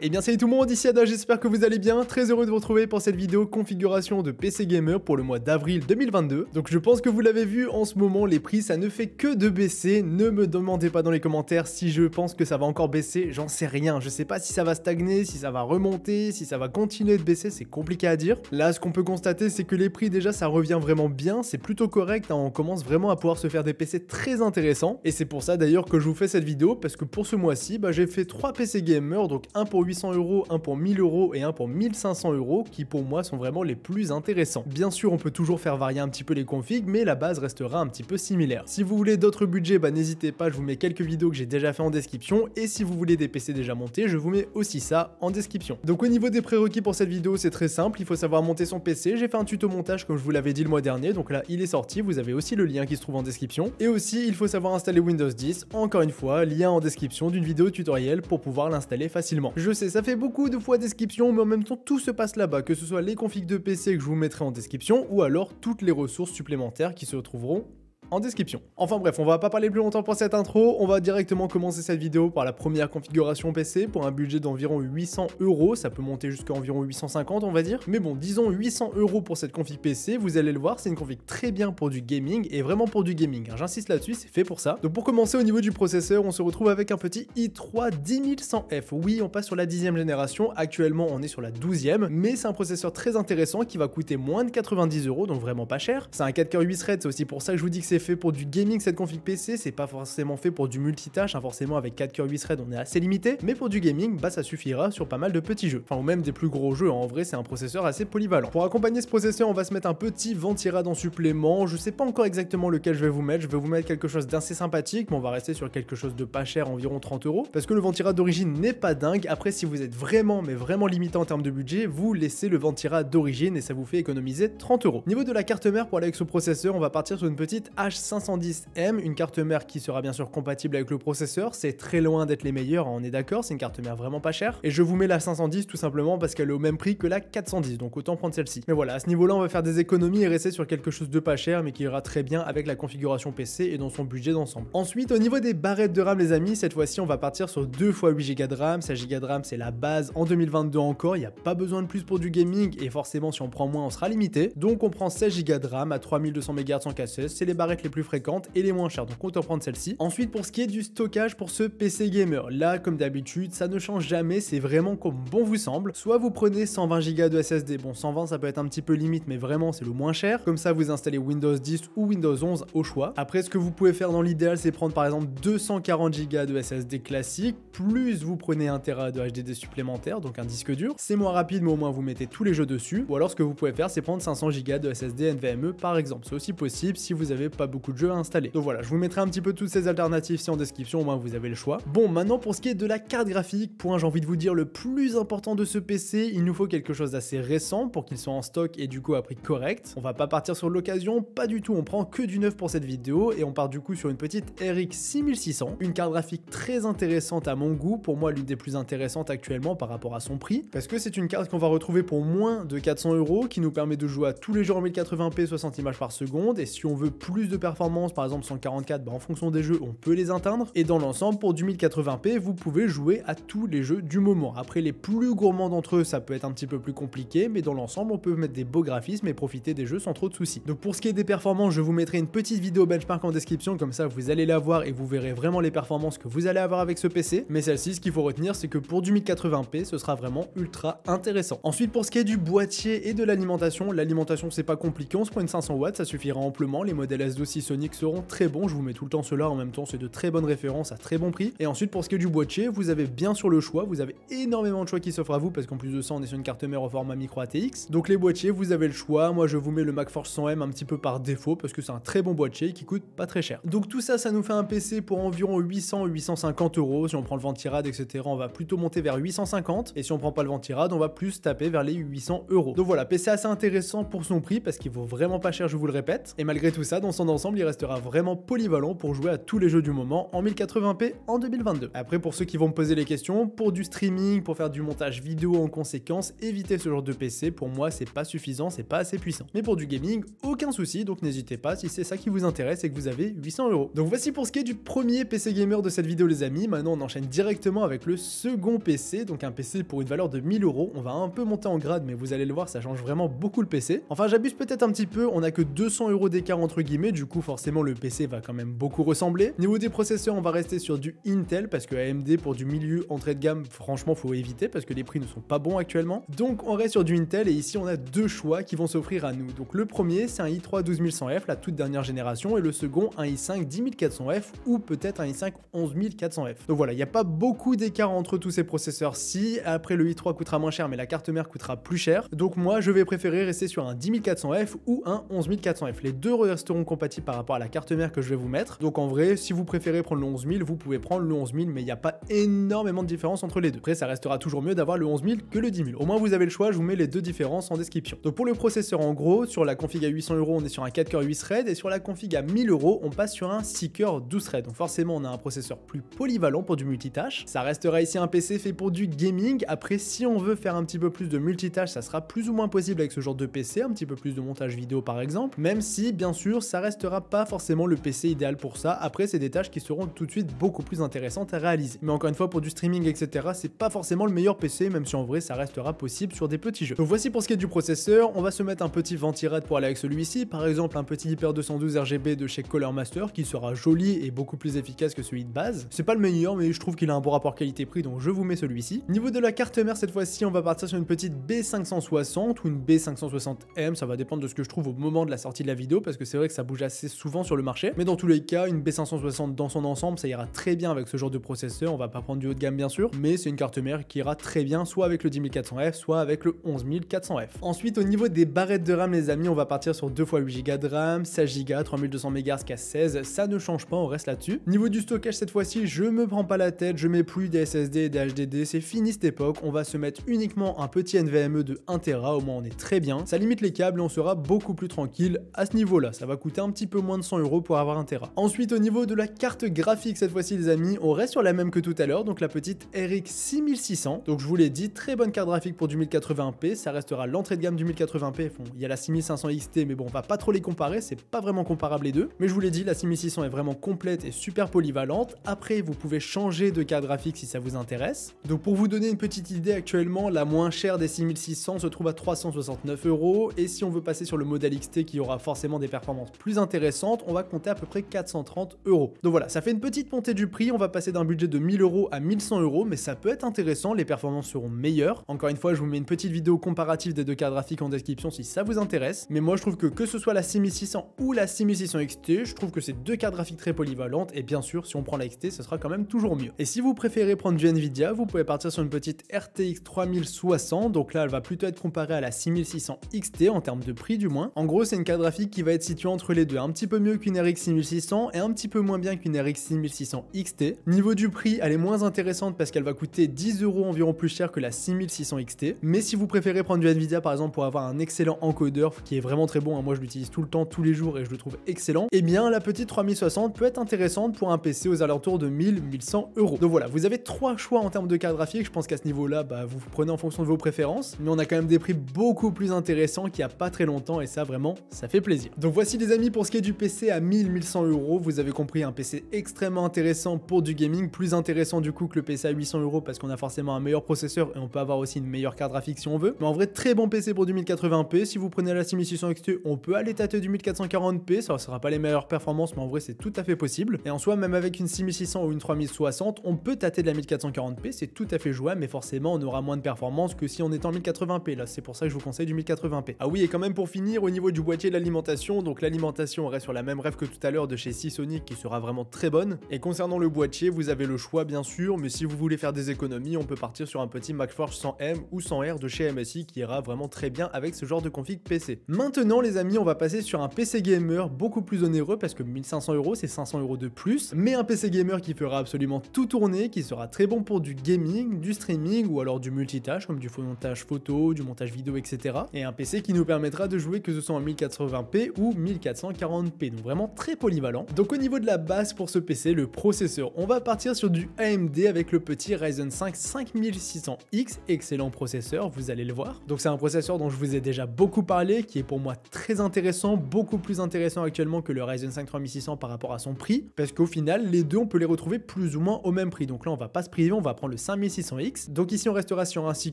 Et eh bien salut tout le monde, ici Ada, j'espère que vous allez bien, très heureux de vous retrouver pour cette vidéo configuration de PC Gamer pour le mois d'avril 2022. Donc je pense que vous l'avez vu, en ce moment les prix ça ne fait que de baisser, ne me demandez pas dans les commentaires si je pense que ça va encore baisser, j'en sais rien, je sais pas si ça va stagner, si ça va remonter, si ça va continuer de baisser, c'est compliqué à dire. Là ce qu'on peut constater c'est que les prix déjà ça revient vraiment bien, c'est plutôt correct, hein. on commence vraiment à pouvoir se faire des PC très intéressants, et c'est pour ça d'ailleurs que je vous fais cette vidéo, parce que pour ce mois-ci bah, j'ai fait 3 PC Gamer, donc un pour 800 euros, un pour 1000 euros et un pour 1500 euros, qui pour moi sont vraiment les plus intéressants. Bien sûr, on peut toujours faire varier un petit peu les configs, mais la base restera un petit peu similaire. Si vous voulez d'autres budgets, bah n'hésitez pas, je vous mets quelques vidéos que j'ai déjà fait en description, et si vous voulez des PC déjà montés, je vous mets aussi ça en description. Donc au niveau des prérequis pour cette vidéo, c'est très simple, il faut savoir monter son PC, j'ai fait un tuto montage comme je vous l'avais dit le mois dernier, donc là il est sorti, vous avez aussi le lien qui se trouve en description, et aussi il faut savoir installer Windows 10, encore une fois, lien en description d'une vidéo tutoriel pour pouvoir l'installer facilement ça fait beaucoup de fois description, mais en même temps tout se passe là-bas, que ce soit les configs de PC que je vous mettrai en description, ou alors toutes les ressources supplémentaires qui se retrouveront en description. Enfin bref, on va pas parler plus longtemps pour cette intro, on va directement commencer cette vidéo par la première configuration PC pour un budget d'environ 800 euros, ça peut monter jusqu'à environ 850 on va dire, mais bon disons 800 euros pour cette config PC, vous allez le voir c'est une config très bien pour du gaming et vraiment pour du gaming, hein. j'insiste là-dessus c'est fait pour ça. Donc pour commencer au niveau du processeur on se retrouve avec un petit i3 10100F, oui on passe sur la 10 dixième génération, actuellement on est sur la 12e, mais c'est un processeur très intéressant qui va coûter moins de 90 euros donc vraiment pas cher, c'est un 4 k 8 threads c'est aussi pour ça que je vous dis que c'est fait pour du gaming cette config PC, c'est pas forcément fait pour du multitâche, hein. forcément avec 4 coeurs 8 threads on est assez limité, mais pour du gaming, bah ça suffira sur pas mal de petits jeux, enfin ou même des plus gros jeux, hein. en vrai c'est un processeur assez polyvalent. Pour accompagner ce processeur, on va se mettre un petit ventirad en supplément, je sais pas encore exactement lequel je vais vous mettre, je vais vous mettre quelque chose d'assez sympathique, mais on va rester sur quelque chose de pas cher, environ 30 euros, parce que le ventirad d'origine n'est pas dingue, après si vous êtes vraiment mais vraiment limité en termes de budget, vous laissez le ventirad d'origine et ça vous fait économiser 30 euros. Niveau de la carte mère pour aller avec ce processeur, on va partir sur une petite H510M, une carte mère qui sera bien sûr compatible avec le processeur, c'est très loin d'être les meilleurs, hein, on est d'accord, c'est une carte mère vraiment pas chère, et je vous mets la 510 tout simplement parce qu'elle est au même prix que la 410, donc autant prendre celle-ci. Mais voilà, à ce niveau-là, on va faire des économies et rester sur quelque chose de pas cher, mais qui ira très bien avec la configuration PC et dans son budget d'ensemble. Ensuite, au niveau des barrettes de RAM, les amis, cette fois-ci, on va partir sur 2 x 8 Go de RAM, 16 Go de RAM, c'est la base en 2022 encore, il n'y a pas besoin de plus pour du gaming, et forcément, si on prend moins, on sera limité. Donc on prend 16 Go de RAM à 3200 MHz sans casseuse c'est les barrettes les plus fréquentes et les moins chères, donc on prendre celle-ci. Ensuite, pour ce qui est du stockage pour ce PC gamer, là, comme d'habitude, ça ne change jamais, c'est vraiment comme bon vous semble. Soit vous prenez 120 Go de SSD, bon 120 ça peut être un petit peu limite, mais vraiment c'est le moins cher. Comme ça, vous installez Windows 10 ou Windows 11 au choix. Après, ce que vous pouvez faire dans l'idéal, c'est prendre par exemple 240 Go de SSD classique, plus vous prenez un Tera de HDD supplémentaire, donc un disque dur. C'est moins rapide, mais au moins vous mettez tous les jeux dessus. Ou alors, ce que vous pouvez faire, c'est prendre 500 Go de SSD NVMe par exemple. C'est aussi possible si vous n'avez pas beaucoup de jeux à installer. Donc voilà, je vous mettrai un petit peu toutes ces alternatives si en description, au moins vous avez le choix. Bon, maintenant pour ce qui est de la carte graphique, point j'ai envie de vous dire le plus important de ce PC, il nous faut quelque chose d'assez récent pour qu'il soit en stock et du coup à prix correct. On va pas partir sur l'occasion, pas du tout, on prend que du neuf pour cette vidéo et on part du coup sur une petite RX 6600, une carte graphique très intéressante à mon goût, pour moi l'une des plus intéressantes actuellement par rapport à son prix, parce que c'est une carte qu'on va retrouver pour moins de 400 euros qui nous permet de jouer à tous les jours en 1080p 60 images par seconde et si on veut plus de de performance, par exemple 144, bah en fonction des jeux, on peut les atteindre. Et dans l'ensemble, pour du 1080p, vous pouvez jouer à tous les jeux du moment. Après, les plus gourmands d'entre eux, ça peut être un petit peu plus compliqué, mais dans l'ensemble, on peut mettre des beaux graphismes et profiter des jeux sans trop de soucis. Donc pour ce qui est des performances, je vous mettrai une petite vidéo benchmark en description, comme ça vous allez la voir et vous verrez vraiment les performances que vous allez avoir avec ce PC. Mais celle-ci, ce qu'il faut retenir, c'est que pour du 1080p, ce sera vraiment ultra intéressant. Ensuite, pour ce qui est du boîtier et de l'alimentation, l'alimentation c'est pas compliqué, on se prend 500 watts, ça suffira amplement, les modèles S2 aussi Sonic seront très bons. Je vous mets tout le temps cela en même temps, c'est de très bonnes références à très bon prix. Et ensuite, pour ce qui est du boîtier, vous avez bien sûr le choix. Vous avez énormément de choix qui s'offrent à vous parce qu'en plus de ça, on est sur une carte mère au format micro ATX. Donc les boîtiers, vous avez le choix. Moi, je vous mets le mac MacForce 100M un petit peu par défaut parce que c'est un très bon boîtier qui coûte pas très cher. Donc tout ça, ça nous fait un PC pour environ 800-850 euros. Si on prend le Ventirad, etc., on va plutôt monter vers 850. Et si on prend pas le Ventirad, on va plus taper vers les 800 euros. Donc voilà, PC assez intéressant pour son prix parce qu'il vaut vraiment pas cher, je vous le répète. Et malgré tout ça, dans son ensemble, il restera vraiment polyvalent pour jouer à tous les jeux du moment en 1080p en 2022. Après, pour ceux qui vont me poser les questions, pour du streaming, pour faire du montage vidéo en conséquence, éviter ce genre de PC, pour moi c'est pas suffisant, c'est pas assez puissant. Mais pour du gaming, aucun souci, donc n'hésitez pas si c'est ça qui vous intéresse et que vous avez 800 euros. Donc voici pour ce qui est du premier PC gamer de cette vidéo les amis, maintenant on enchaîne directement avec le second PC, donc un PC pour une valeur de 1000 euros, on va un peu monter en grade mais vous allez le voir ça change vraiment beaucoup le PC. Enfin j'abuse peut-être un petit peu, on a que 200 euros d'écart entre guillemets, du coup forcément le PC va quand même beaucoup ressembler. Niveau des processeurs, on va rester sur du Intel parce que AMD pour du milieu entrée de gamme, franchement faut éviter parce que les prix ne sont pas bons actuellement. Donc on reste sur du Intel et ici on a deux choix qui vont s'offrir à nous. Donc le premier c'est un i3 12100F, la toute dernière génération, et le second un i5 10400F ou peut-être un i5 11400F. Donc voilà, il n'y a pas beaucoup d'écart entre tous ces processeurs Si Après le i3 coûtera moins cher mais la carte mère coûtera plus cher. Donc moi je vais préférer rester sur un 10400F ou un 11400F. Les deux resteront compatibles par rapport à la carte mère que je vais vous mettre. Donc en vrai, si vous préférez prendre le 000, vous pouvez prendre le 11000, mais il n'y a pas énormément de différence entre les deux. Après, ça restera toujours mieux d'avoir le 11000 que le 10000. Au moins, vous avez le choix, je vous mets les deux différences en description. Donc pour le processeur, en gros, sur la config à 800 euros, on est sur un 4 coeurs 8 threads, et sur la config à 1000 euros, on passe sur un 6 coeurs 12 threads. Donc forcément, on a un processeur plus polyvalent pour du multitâche. Ça restera ici un PC fait pour du gaming. Après, si on veut faire un petit peu plus de multitâche, ça sera plus ou moins possible avec ce genre de PC, un petit peu plus de montage vidéo par exemple, même si, bien sûr, ça reste restera pas forcément le PC idéal pour ça. Après, c'est des tâches qui seront tout de suite beaucoup plus intéressantes à réaliser. Mais encore une fois, pour du streaming, etc., c'est pas forcément le meilleur PC, même si en vrai, ça restera possible sur des petits jeux. Donc voici pour ce qui est du processeur, on va se mettre un petit ventirad pour aller avec celui-ci, par exemple un petit Hyper 212 RGB de chez Color Master qui sera joli et beaucoup plus efficace que celui de base. C'est pas le meilleur, mais je trouve qu'il a un bon rapport qualité-prix, donc je vous mets celui-ci. Niveau de la carte mère, cette fois-ci, on va partir sur une petite B560 ou une B560M, ça va dépendre de ce que je trouve au moment de la sortie de la vidéo, parce que c'est vrai que ça bouge assez souvent sur le marché. Mais dans tous les cas, une B560 dans son ensemble, ça ira très bien avec ce genre de processeur. On va pas prendre du haut de gamme bien sûr, mais c'est une carte mère qui ira très bien soit avec le 10400F, soit avec le 11400F. Ensuite, au niveau des barrettes de RAM, les amis, on va partir sur 2 x 8 Go de RAM, 16 Go, 3200 MHz, jusqu'à 16. Ça ne change pas, on reste là-dessus. Niveau du stockage cette fois-ci, je me prends pas la tête, je mets plus des SSD et des HDD, c'est fini cette époque. On va se mettre uniquement un petit NVMe de 1 Tera, au moins on est très bien. Ça limite les câbles et on sera beaucoup plus tranquille à ce niveau-là. Ça va coûter un peu moins de 100 euros pour avoir un Tera. Ensuite, au niveau de la carte graphique, cette fois-ci, les amis, on reste sur la même que tout à l'heure, donc la petite RX 6600. Donc, je vous l'ai dit, très bonne carte graphique pour du 1080p. Ça restera l'entrée de gamme du 1080p. il y a la 6500 XT, mais bon, on va pas trop les comparer, c'est pas vraiment comparable les deux. Mais je vous l'ai dit, la 6600 est vraiment complète et super polyvalente. Après, vous pouvez changer de carte graphique si ça vous intéresse. Donc, pour vous donner une petite idée, actuellement, la moins chère des 6600 se trouve à 369 euros. Et si on veut passer sur le modèle XT qui aura forcément des performances plus intéressante, on va compter à peu près 430 euros. Donc voilà, ça fait une petite montée du prix, on va passer d'un budget de 1000 euros à 1100 euros, mais ça peut être intéressant, les performances seront meilleures. Encore une fois, je vous mets une petite vidéo comparative des deux cartes graphiques en description si ça vous intéresse, mais moi je trouve que que ce soit la 6600 ou la 6600 XT, je trouve que c'est deux cartes graphiques très polyvalentes, et bien sûr, si on prend la XT, ce sera quand même toujours mieux. Et si vous préférez prendre du Nvidia, vous pouvez partir sur une petite RTX 3060, donc là, elle va plutôt être comparée à la 6600 XT en termes de prix du moins. En gros, c'est une carte graphique qui va être située entre les deux un petit peu mieux qu'une RX 6600 et un petit peu moins bien qu'une RX 6600 XT. Niveau du prix, elle est moins intéressante parce qu'elle va coûter 10 euros environ plus cher que la 6600 XT. Mais si vous préférez prendre du Nvidia par exemple pour avoir un excellent encodeur qui est vraiment très bon, hein, moi je l'utilise tout le temps, tous les jours et je le trouve excellent, et eh bien la petite 3060 peut être intéressante pour un PC aux alentours de 1000-1100 euros. Donc voilà, vous avez trois choix en termes de carte graphique. Je pense qu'à ce niveau-là, bah, vous, vous prenez en fonction de vos préférences. Mais on a quand même des prix beaucoup plus intéressants qu'il n'y a pas très longtemps et ça vraiment, ça fait plaisir. Donc voici les amis pour ce qui est du PC à 1000-1100 euros, vous avez compris un PC extrêmement intéressant pour du gaming, plus intéressant du coup que le PC à 800 euros parce qu'on a forcément un meilleur processeur et on peut avoir aussi une meilleure carte graphique si on veut. Mais en vrai, très bon PC pour du 1080p. Si vous prenez la 6600 XT, on peut aller tâter du 1440p. Ça ne sera pas les meilleures performances, mais en vrai, c'est tout à fait possible. Et en soi, même avec une 6600 ou une 3060, on peut tâter de la 1440p. C'est tout à fait jouable, mais forcément, on aura moins de performance que si on est en 1080p. Là, c'est pour ça que je vous conseille du 1080p. Ah oui, et quand même pour finir, au niveau du boîtier de l'alimentation, donc l'alimentation on reste sur la même rêve que tout à l'heure de chez Seasonic qui sera vraiment très bonne. Et concernant le boîtier, vous avez le choix bien sûr, mais si vous voulez faire des économies, on peut partir sur un petit Macforge 100M ou 100R de chez MSI qui ira vraiment très bien avec ce genre de config PC. Maintenant les amis, on va passer sur un PC gamer beaucoup plus onéreux parce que 1500 euros c'est 500 euros de plus, mais un PC gamer qui fera absolument tout tourner, qui sera très bon pour du gaming, du streaming ou alors du multitâche comme du montage photo, du montage vidéo, etc. Et un PC qui nous permettra de jouer que ce soit en 1080p ou 1440 p donc vraiment très polyvalent. Donc au niveau de la base pour ce PC, le processeur, on va partir sur du AMD avec le petit Ryzen 5 5600X, excellent processeur, vous allez le voir. Donc c'est un processeur dont je vous ai déjà beaucoup parlé, qui est pour moi très intéressant, beaucoup plus intéressant actuellement que le Ryzen 5 3600 par rapport à son prix, parce qu'au final, les deux, on peut les retrouver plus ou moins au même prix. Donc là, on va pas se priver, on va prendre le 5600X. Donc ici, on restera sur un 6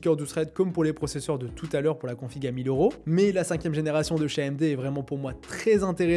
cœurs 12 threads comme pour les processeurs de tout à l'heure pour la config à 1000 euros. Mais la cinquième génération de chez AMD est vraiment pour moi très intéressante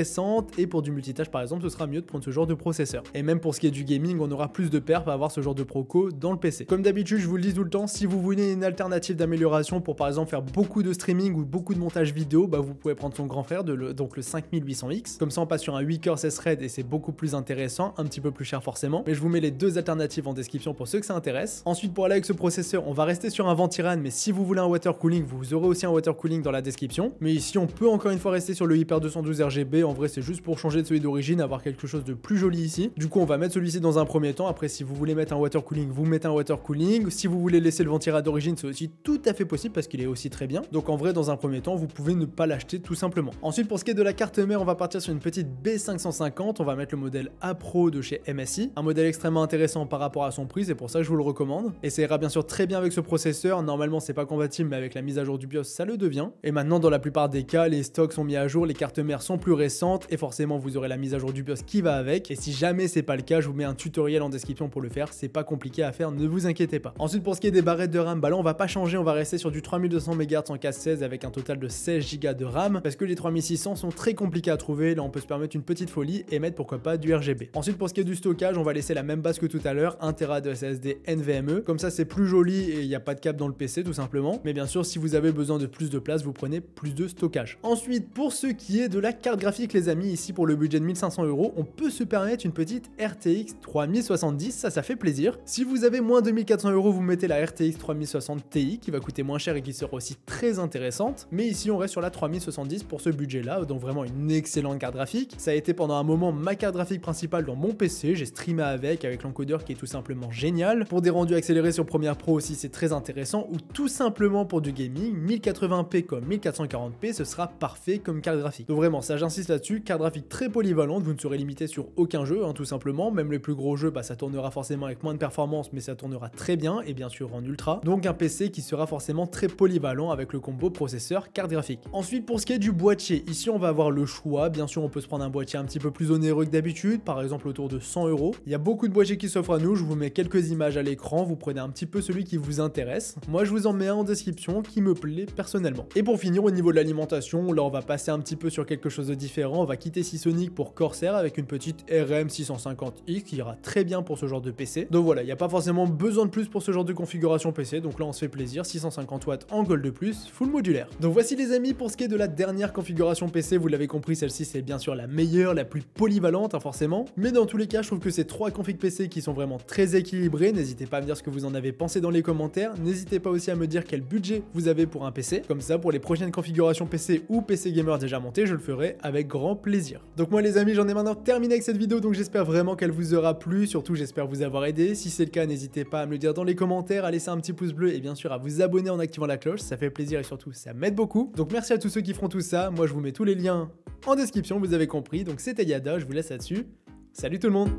et pour du multitâche par exemple ce sera mieux de prendre ce genre de processeur. Et même pour ce qui est du gaming on aura plus de paires pour avoir ce genre de proco dans le PC. Comme d'habitude je vous le dis tout le temps, si vous voulez une alternative d'amélioration pour par exemple faire beaucoup de streaming ou beaucoup de montage vidéo, bah vous pouvez prendre son grand frère, donc le 5800X. Comme ça on passe sur un 8 core 16 red et c'est beaucoup plus intéressant, un petit peu plus cher forcément. Mais je vous mets les deux alternatives en description pour ceux que ça intéresse. Ensuite pour aller avec ce processeur on va rester sur un Ventiran mais si vous voulez un water cooling vous aurez aussi un water cooling dans la description. Mais ici on peut encore une fois rester sur le Hyper 212 RGB en vrai c'est juste pour changer de celui d'origine, avoir quelque chose de plus joli ici. Du coup on va mettre celui-ci dans un premier temps, après si vous voulez mettre un water cooling, vous mettez un water cooling. Si vous voulez laisser le ventilateur d'origine, c'est aussi tout à fait possible parce qu'il est aussi très bien. Donc en vrai dans un premier temps, vous pouvez ne pas l'acheter tout simplement. Ensuite pour ce qui est de la carte mère, on va partir sur une petite B550, on va mettre le modèle A-Pro de chez MSI, un modèle extrêmement intéressant par rapport à son prix, c'est pour ça que je vous le recommande. Et ça ira bien sûr très bien avec ce processeur, normalement c'est pas compatible mais avec la mise à jour du BIOS ça le devient. Et maintenant dans la plupart des cas, les stocks sont mis à jour, les cartes mères sont plus récentes et forcément vous aurez la mise à jour du boss qui va avec. Et si jamais c'est pas le cas, je vous mets un tutoriel en description pour le faire, c'est pas compliqué à faire, ne vous inquiétez pas. Ensuite pour ce qui est des barrettes de RAM, bah là on va pas changer, on va rester sur du 3200 MHz en cas 16 avec un total de 16 Go de RAM parce que les 3600 sont très compliqués à trouver, là on peut se permettre une petite folie et mettre pourquoi pas du RGB. Ensuite pour ce qui est du stockage, on va laisser la même base que tout à l'heure, 1 Tera de SSD NVMe, comme ça c'est plus joli et il n'y a pas de câble dans le PC tout simplement. Mais bien sûr si vous avez besoin de plus de place, vous prenez plus de stockage. Ensuite pour ce qui est de la carte graphique les amis, ici pour le budget de 1500 euros, on peut se permettre une petite RTX 3070, ça ça fait plaisir. Si vous avez moins de 1400 euros, vous mettez la RTX 3060 Ti qui va coûter moins cher et qui sera aussi très intéressante. Mais ici on reste sur la 3070 pour ce budget là, donc vraiment une excellente carte graphique. Ça a été pendant un moment ma carte graphique principale dans mon PC, j'ai streamé avec, avec l'encodeur qui est tout simplement génial. Pour des rendus accélérés sur Premiere Pro aussi c'est très intéressant, ou tout simplement pour du gaming, 1080p comme 1440p ce sera parfait comme carte graphique. Donc vraiment ça j'insiste là carte graphique très polyvalente, vous ne serez limité sur aucun jeu, hein, tout simplement, même les plus gros jeux, bah, ça tournera forcément avec moins de performance, mais ça tournera très bien, et bien sûr en ultra, donc un PC qui sera forcément très polyvalent avec le combo processeur carte graphique. Ensuite, pour ce qui est du boîtier, ici on va avoir le choix, bien sûr on peut se prendre un boîtier un petit peu plus onéreux que d'habitude, par exemple autour de 100 euros. Il y a beaucoup de boîtiers qui s'offrent à nous, je vous mets quelques images à l'écran, vous prenez un petit peu celui qui vous intéresse. Moi je vous en mets un en description qui me plaît personnellement. Et pour finir, au niveau de l'alimentation, là on va passer un petit peu sur quelque chose de différent on va quitter Seasonic pour Corsair avec une petite RM650X qui ira très bien pour ce genre de PC. Donc voilà, il n'y a pas forcément besoin de plus pour ce genre de configuration PC, donc là on se fait plaisir, 650 watts en gold de plus, full modulaire. Donc voici les amis pour ce qui est de la dernière configuration PC, vous l'avez compris, celle-ci c'est bien sûr la meilleure, la plus polyvalente hein, forcément, mais dans tous les cas je trouve que ces trois configs PC qui sont vraiment très équilibrés, n'hésitez pas à me dire ce que vous en avez pensé dans les commentaires, n'hésitez pas aussi à me dire quel budget vous avez pour un PC, comme ça pour les prochaines configurations PC ou PC gamer déjà montées je le ferai avec grand grand plaisir. Donc moi les amis, j'en ai maintenant terminé avec cette vidéo, donc j'espère vraiment qu'elle vous aura plu, surtout j'espère vous avoir aidé. Si c'est le cas, n'hésitez pas à me le dire dans les commentaires, à laisser un petit pouce bleu et bien sûr à vous abonner en activant la cloche, ça fait plaisir et surtout ça m'aide beaucoup. Donc merci à tous ceux qui feront tout ça, moi je vous mets tous les liens en description, vous avez compris. Donc c'était Yada, je vous laisse là-dessus. Salut tout le monde